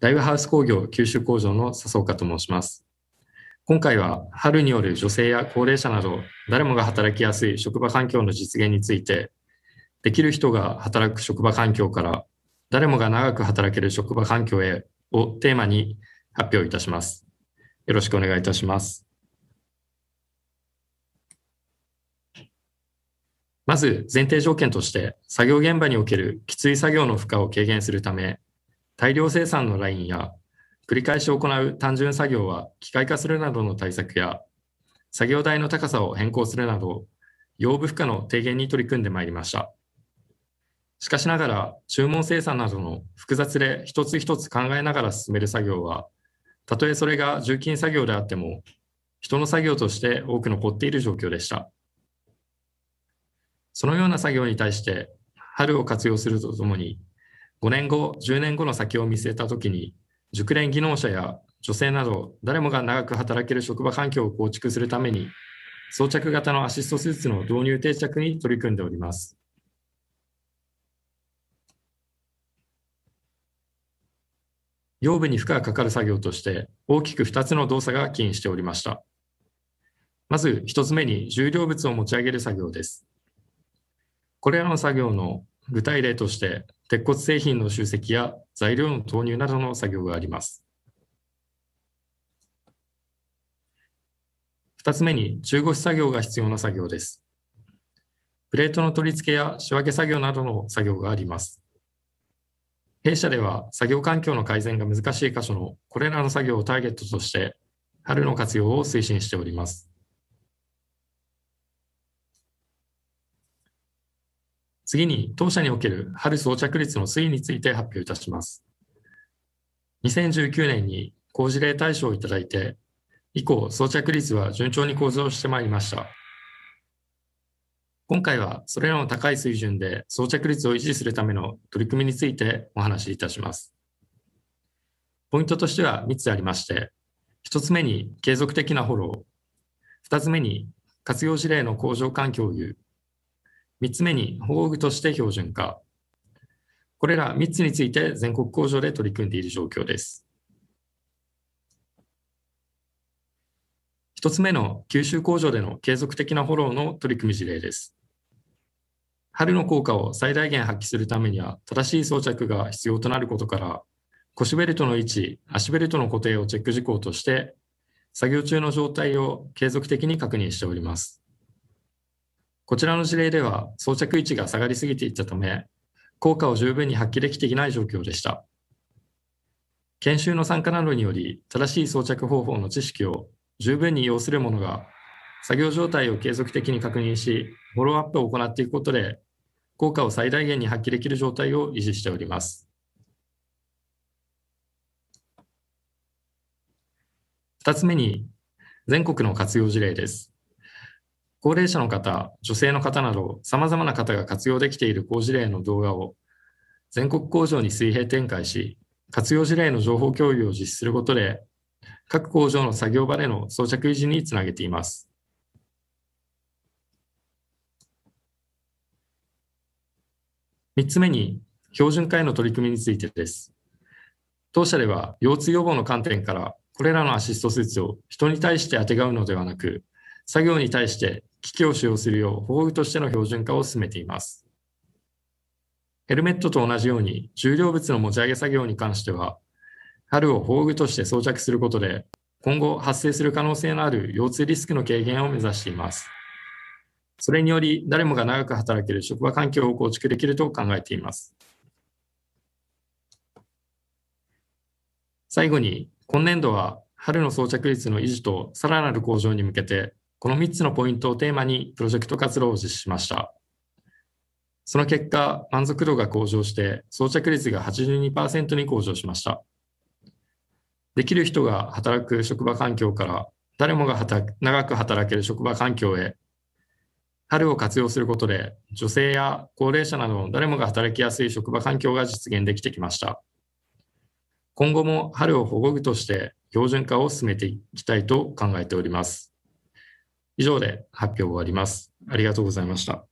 ライブハウス工業九州工場の笹岡と申します。今回は春による女性や高齢者など誰もが働きやすい職場環境の実現について、できる人が働く職場環境から誰もが長く働ける職場環境へをテーマに発表いたします。よろしくお願いいたします。まず前提条件として作業現場におけるきつい作業の負荷を軽減するため大量生産のラインや繰り返し行う単純作業は機械化するなどの対策や作業台の高さを変更するなど要部負荷の低減に取り組んでまいりましたしかしながら注文生産などの複雑で一つ一つ考えながら進める作業はたとえそれが重金作業であっても人の作業として多く残っている状況でしたそのような作業に対して春を活用するとともに5年後、10年後の先を見据えたときに、熟練技能者や女性など、誰もが長く働ける職場環境を構築するために、装着型のアシストスーツの導入定着に取り組んでおります。腰部に負荷がかかる作業として大きく2つの動作が起因しておりました。まず1つ目に重量物を持ち上げる作業です。これらの作業の具体例として鉄骨製品の集積や材料の投入などの作業があります。2つ目に中腰作業が必要な作業です。プレートの取り付けや仕分け作業などの作業があります。弊社では作業環境の改善が難しい箇所のこれらの作業をターゲットとして、春の活用を推進しております。次に当社における春装着率の推移について発表いたします。2019年に好事例対象をいただいて、以降装着率は順調に向上してまいりました。今回はそれらの高い水準で装着率を維持するための取り組みについてお話しいたします。ポイントとしては3つありまして、1つ目に継続的なフォロー、2つ目に活用事例の向上環境を有、3つ目に保護具として標準化。これら3つについて全国工場で取り組んでいる状況です。1つ目の九州工場での継続的なフォローの取り組み事例です。春の効果を最大限発揮するためには正しい装着が必要となることから腰ベルトの位置、足ベルトの固定をチェック事項として作業中の状態を継続的に確認しております。こちらの事例では装着位置が下がりすぎていたため、効果を十分に発揮できていない状況でした。研修の参加などにより、正しい装着方法の知識を十分に要する者が、作業状態を継続的に確認し、フォローアップを行っていくことで、効果を最大限に発揮できる状態を維持しております。二つ目に、全国の活用事例です。高齢者の方、女性の方など、さまざまな方が活用できている好事例の動画を全国工場に水平展開し、活用事例の情報共有を実施することで、各工場の作業場での装着維持につなげています。3つ目に、標準化への取り組みについてです。当社では、腰痛予防の観点から、これらのアシストスーツを人に対してあてがうのではなく、作業に対して機器を使用するよう防具としての標準化を進めています。ヘルメットと同じように重量物の持ち上げ作業に関しては、春を防具として装着することで、今後発生する可能性のある腰痛リスクの軽減を目指しています。それにより誰もが長く働ける職場環境を構築できると考えています。最後に、今年度は春の装着率の維持とさらなる向上に向けてこの3つのポイントをテーマにプロジェクト活動を実施しました。その結果、満足度が向上して、装着率が82%に向上しました。できる人が働く職場環境から、誰もが長く働ける職場環境へ、春を活用することで、女性や高齢者など誰もが働きやすい職場環境が実現できてきました。今後も春を保護具として標準化を進めていきたいと考えております。以上で発表を終わります。ありがとうございました。